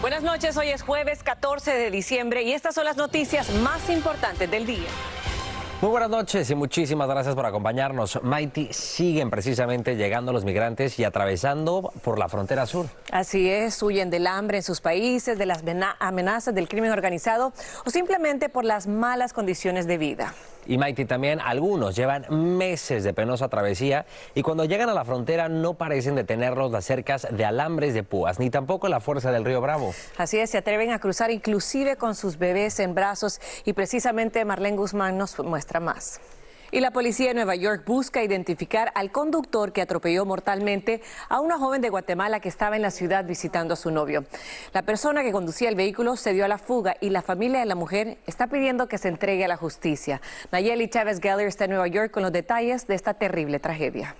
Buenas noches, hoy es jueves 14 de diciembre y estas son las noticias más importantes del día. Muy buenas noches y muchísimas gracias por acompañarnos. Mighty, siguen precisamente llegando los migrantes y atravesando por la frontera sur. Así es, huyen del hambre en sus países, de las amenazas del crimen organizado o simplemente por las malas condiciones de vida y Maiti también, algunos llevan meses de penosa travesía y cuando llegan a la frontera no parecen detenerlos las cercas de alambres de púas, ni tampoco la fuerza del río Bravo. Así es, se atreven a cruzar inclusive con sus bebés en brazos y precisamente Marlene Guzmán nos muestra más. Y la policía de Nueva York busca identificar al conductor que atropelló mortalmente a una joven de Guatemala que estaba en la ciudad visitando a su novio. La persona que conducía el vehículo se dio a la fuga y la familia de la mujer está pidiendo que se entregue a la justicia. Nayeli Chávez Geller está en Nueva York con los detalles de esta terrible tragedia.